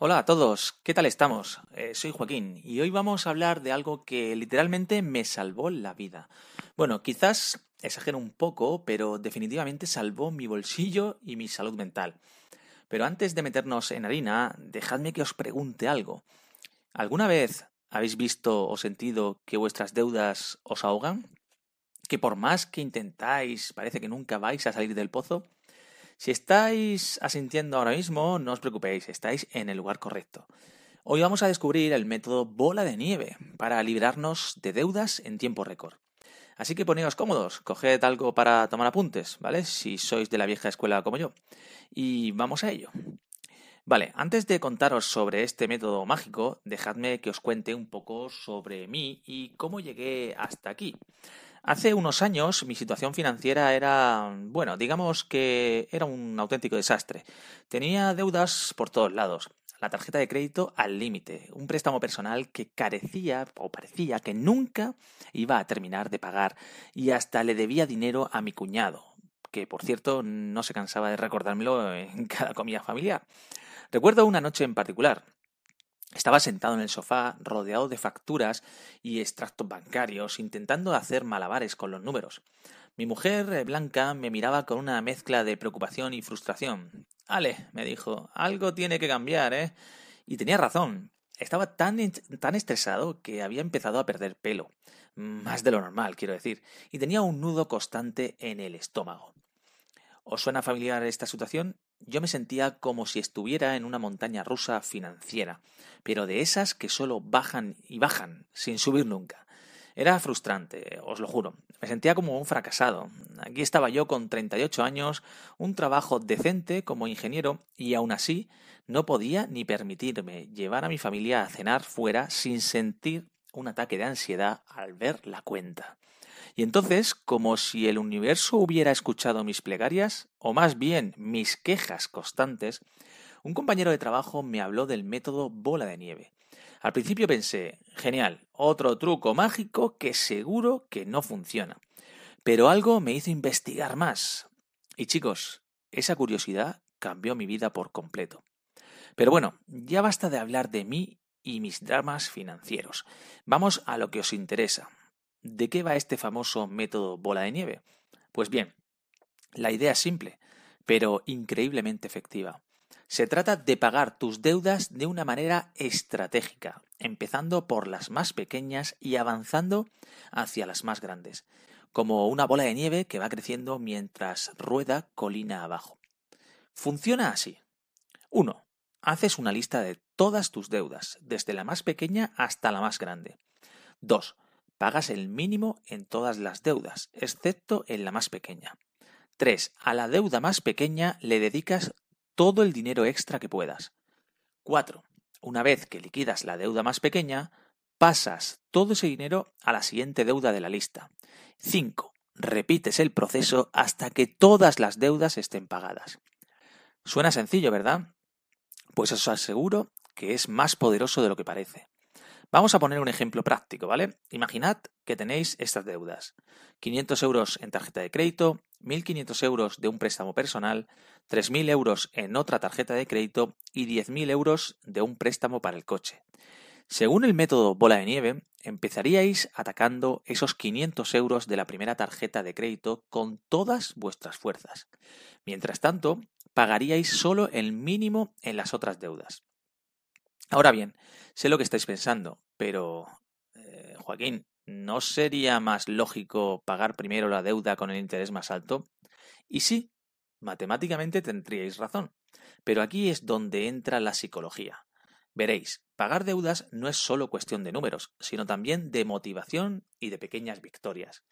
Hola a todos, ¿qué tal estamos? Eh, soy Joaquín y hoy vamos a hablar de algo que literalmente me salvó la vida. Bueno, quizás exagero un poco, pero definitivamente salvó mi bolsillo y mi salud mental. Pero antes de meternos en harina, dejadme que os pregunte algo. ¿Alguna vez habéis visto o sentido que vuestras deudas os ahogan? ¿Que por más que intentáis parece que nunca vais a salir del pozo? Si estáis asintiendo ahora mismo, no os preocupéis, estáis en el lugar correcto. Hoy vamos a descubrir el método bola de nieve para librarnos de deudas en tiempo récord. Así que ponedos cómodos, coged algo para tomar apuntes, ¿vale? Si sois de la vieja escuela como yo. Y vamos a ello. Vale, antes de contaros sobre este método mágico, dejadme que os cuente un poco sobre mí y cómo llegué hasta aquí. Hace unos años mi situación financiera era, bueno, digamos que era un auténtico desastre. Tenía deudas por todos lados, la tarjeta de crédito al límite, un préstamo personal que carecía o parecía que nunca iba a terminar de pagar y hasta le debía dinero a mi cuñado, que por cierto no se cansaba de recordármelo en cada comida familiar. Recuerdo una noche en particular, estaba sentado en el sofá, rodeado de facturas y extractos bancarios, intentando hacer malabares con los números. Mi mujer, eh, Blanca, me miraba con una mezcla de preocupación y frustración. Ale, me dijo, algo tiene que cambiar, ¿eh? Y tenía razón. Estaba tan, tan estresado que había empezado a perder pelo. Más de lo normal, quiero decir. Y tenía un nudo constante en el estómago. ¿Os suena familiar esta situación? Yo me sentía como si estuviera en una montaña rusa financiera, pero de esas que solo bajan y bajan, sin subir nunca. Era frustrante, os lo juro. Me sentía como un fracasado. Aquí estaba yo con 38 años, un trabajo decente como ingeniero y aún así no podía ni permitirme llevar a mi familia a cenar fuera sin sentir un ataque de ansiedad al ver la cuenta. Y entonces, como si el universo hubiera escuchado mis plegarias, o más bien mis quejas constantes, un compañero de trabajo me habló del método bola de nieve. Al principio pensé, genial, otro truco mágico que seguro que no funciona. Pero algo me hizo investigar más. Y chicos, esa curiosidad cambió mi vida por completo. Pero bueno, ya basta de hablar de mí y mis dramas financieros. Vamos a lo que os interesa, ¿De qué va este famoso método bola de nieve? Pues bien, la idea es simple, pero increíblemente efectiva. Se trata de pagar tus deudas de una manera estratégica, empezando por las más pequeñas y avanzando hacia las más grandes, como una bola de nieve que va creciendo mientras rueda colina abajo. Funciona así. 1. Haces una lista de todas tus deudas, desde la más pequeña hasta la más grande. 2 Pagas el mínimo en todas las deudas, excepto en la más pequeña. 3. A la deuda más pequeña le dedicas todo el dinero extra que puedas. 4. Una vez que liquidas la deuda más pequeña, pasas todo ese dinero a la siguiente deuda de la lista. 5. Repites el proceso hasta que todas las deudas estén pagadas. Suena sencillo, ¿verdad? Pues os aseguro que es más poderoso de lo que parece. Vamos a poner un ejemplo práctico, ¿vale? Imaginad que tenéis estas deudas. 500 euros en tarjeta de crédito, 1.500 euros de un préstamo personal, 3.000 euros en otra tarjeta de crédito y 10.000 euros de un préstamo para el coche. Según el método bola de nieve, empezaríais atacando esos 500 euros de la primera tarjeta de crédito con todas vuestras fuerzas. Mientras tanto, pagaríais solo el mínimo en las otras deudas. Ahora bien, sé lo que estáis pensando, pero eh, Joaquín, ¿no sería más lógico pagar primero la deuda con el interés más alto? Y sí, matemáticamente tendríais razón, pero aquí es donde entra la psicología. Veréis, pagar deudas no es solo cuestión de números, sino también de motivación y de pequeñas victorias.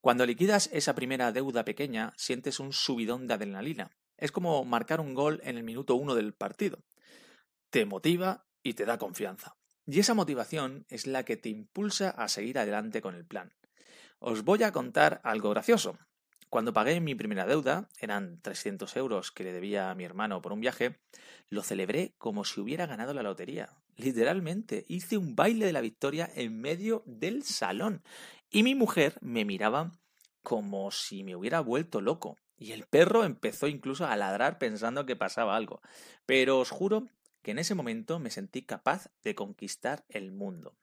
Cuando liquidas esa primera deuda pequeña, sientes un subidón de adrenalina. Es como marcar un gol en el minuto uno del partido. Te motiva y te da confianza. Y esa motivación es la que te impulsa a seguir adelante con el plan. Os voy a contar algo gracioso. Cuando pagué mi primera deuda, eran 300 euros que le debía a mi hermano por un viaje, lo celebré como si hubiera ganado la lotería. Literalmente, hice un baile de la victoria en medio del salón. Y mi mujer me miraba como si me hubiera vuelto loco. Y el perro empezó incluso a ladrar pensando que pasaba algo. Pero os juro que en ese momento me sentí capaz de conquistar el mundo.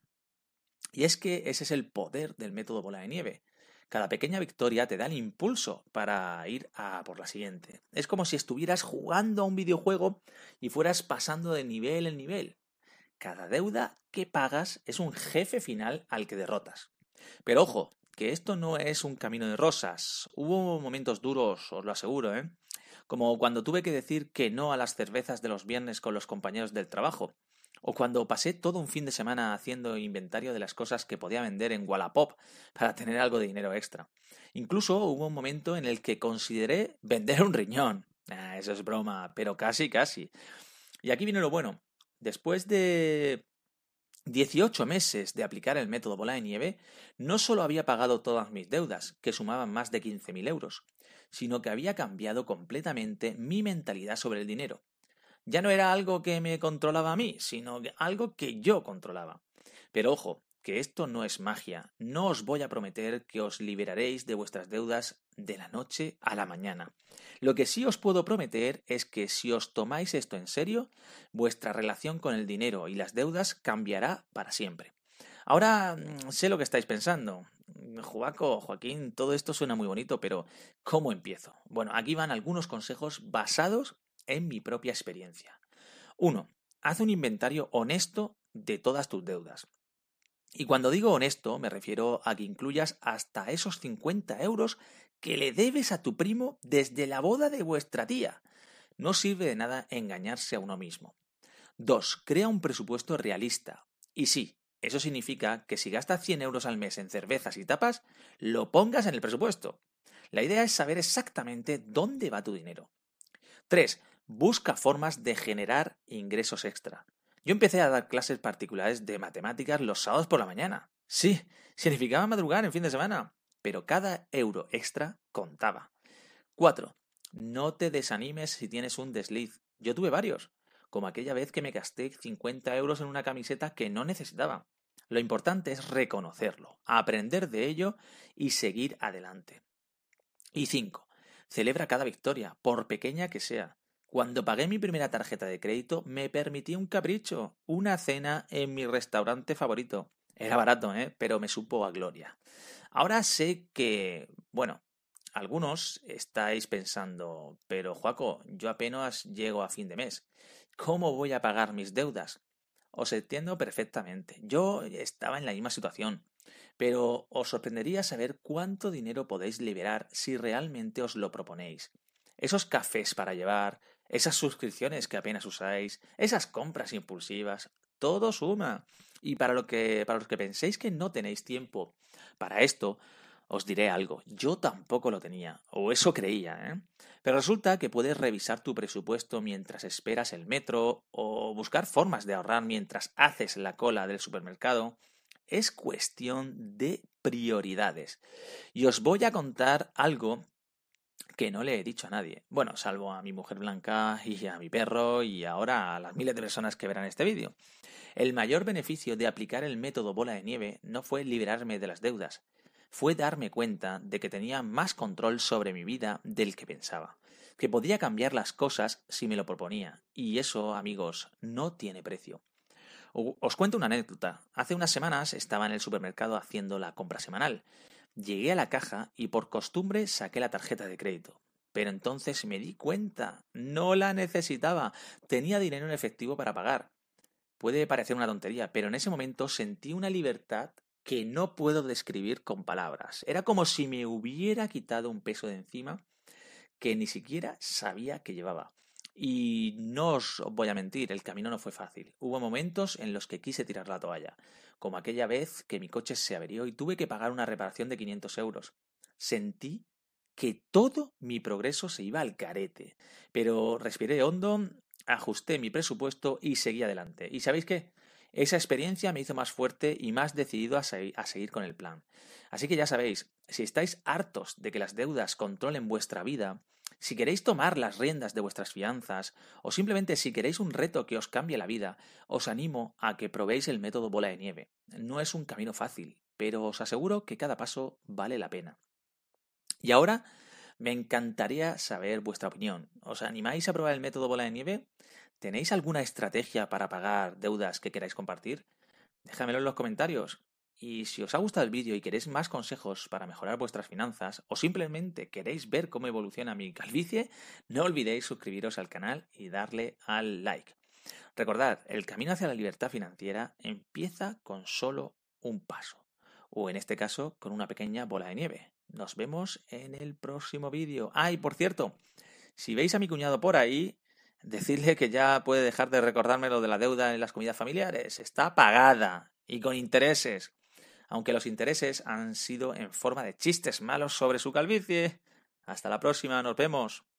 Y es que ese es el poder del método bola de nieve. Cada pequeña victoria te da el impulso para ir a por la siguiente. Es como si estuvieras jugando a un videojuego y fueras pasando de nivel en nivel. Cada deuda que pagas es un jefe final al que derrotas. Pero ojo, que esto no es un camino de rosas. Hubo momentos duros, os lo aseguro, ¿eh? como cuando tuve que decir que no a las cervezas de los viernes con los compañeros del trabajo, o cuando pasé todo un fin de semana haciendo inventario de las cosas que podía vender en Wallapop para tener algo de dinero extra. Incluso hubo un momento en el que consideré vender un riñón. Ah, eso es broma, pero casi, casi. Y aquí viene lo bueno. Después de 18 meses de aplicar el método bola de nieve, no solo había pagado todas mis deudas, que sumaban más de 15.000 euros, sino que había cambiado completamente mi mentalidad sobre el dinero. Ya no era algo que me controlaba a mí, sino algo que yo controlaba. Pero ojo, que esto no es magia. No os voy a prometer que os liberaréis de vuestras deudas de la noche a la mañana. Lo que sí os puedo prometer es que si os tomáis esto en serio, vuestra relación con el dinero y las deudas cambiará para siempre. Ahora mm, sé lo que estáis pensando. Jubaco, Joaquín, todo esto suena muy bonito, pero ¿cómo empiezo? Bueno, aquí van algunos consejos basados en mi propia experiencia. 1. Haz un inventario honesto de todas tus deudas. Y cuando digo honesto, me refiero a que incluyas hasta esos 50 euros que le debes a tu primo desde la boda de vuestra tía. No sirve de nada engañarse a uno mismo. 2. Crea un presupuesto realista. Y sí, eso significa que si gastas 100 euros al mes en cervezas y tapas, lo pongas en el presupuesto. La idea es saber exactamente dónde va tu dinero. 3. Busca formas de generar ingresos extra. Yo empecé a dar clases particulares de matemáticas los sábados por la mañana. Sí, significaba madrugar en fin de semana, pero cada euro extra contaba. 4. No te desanimes si tienes un desliz. Yo tuve varios, como aquella vez que me gasté 50 euros en una camiseta que no necesitaba. Lo importante es reconocerlo, aprender de ello y seguir adelante. Y 5. Celebra cada victoria, por pequeña que sea. Cuando pagué mi primera tarjeta de crédito, me permití un capricho, una cena en mi restaurante favorito. Era barato, ¿eh? Pero me supo a gloria. Ahora sé que, bueno, algunos estáis pensando, pero Joaco, yo apenas llego a fin de mes. ¿Cómo voy a pagar mis deudas? Os entiendo perfectamente. Yo estaba en la misma situación. Pero os sorprendería saber cuánto dinero podéis liberar si realmente os lo proponéis. Esos cafés para llevar, esas suscripciones que apenas usáis, esas compras impulsivas, todo suma. Y para, lo que, para los que penséis que no tenéis tiempo para esto, os diré algo, yo tampoco lo tenía, o eso creía, ¿eh? Pero resulta que puedes revisar tu presupuesto mientras esperas el metro, o buscar formas de ahorrar mientras haces la cola del supermercado. Es cuestión de prioridades. Y os voy a contar algo que no le he dicho a nadie. Bueno, salvo a mi mujer blanca y a mi perro y ahora a las miles de personas que verán este vídeo. El mayor beneficio de aplicar el método bola de nieve no fue liberarme de las deudas, fue darme cuenta de que tenía más control sobre mi vida del que pensaba, que podía cambiar las cosas si me lo proponía, y eso, amigos, no tiene precio. Os cuento una anécdota. Hace unas semanas estaba en el supermercado haciendo la compra semanal. Llegué a la caja y por costumbre saqué la tarjeta de crédito. Pero entonces me di cuenta, no la necesitaba, tenía dinero en efectivo para pagar. Puede parecer una tontería, pero en ese momento sentí una libertad que no puedo describir con palabras. Era como si me hubiera quitado un peso de encima que ni siquiera sabía que llevaba. Y no os voy a mentir, el camino no fue fácil. Hubo momentos en los que quise tirar la toalla, como aquella vez que mi coche se averió y tuve que pagar una reparación de 500 euros. Sentí que todo mi progreso se iba al carete, pero respiré hondo, ajusté mi presupuesto y seguí adelante. ¿Y sabéis qué? Esa experiencia me hizo más fuerte y más decidido a, seguir con el plan. Así que ya sabéis, si estáis hartos de que las deudas controlen vuestra vida, si queréis tomar las riendas de vuestras fianzas, o simplemente si queréis un reto que os cambie la vida, os animo a que probéis el método bola de nieve. No es un camino fácil, pero os aseguro que cada paso vale la pena. Y ahora, me encantaría saber vuestra opinión. ¿Os animáis a probar el método bola de nieve? ¿Tenéis alguna estrategia para pagar deudas que queráis compartir? Déjamelo en los comentarios. Y si os ha gustado el vídeo y queréis más consejos para mejorar vuestras finanzas o simplemente queréis ver cómo evoluciona mi calvicie, no olvidéis suscribiros al canal y darle al like. Recordad, el camino hacia la libertad financiera empieza con solo un paso, o en este caso con una pequeña bola de nieve. Nos vemos en el próximo vídeo. Ay, por cierto, si veis a mi cuñado por ahí, Decirle que ya puede dejar de recordarme lo de la deuda en las comidas familiares. Está pagada y con intereses. Aunque los intereses han sido en forma de chistes malos sobre su calvicie. Hasta la próxima, nos vemos.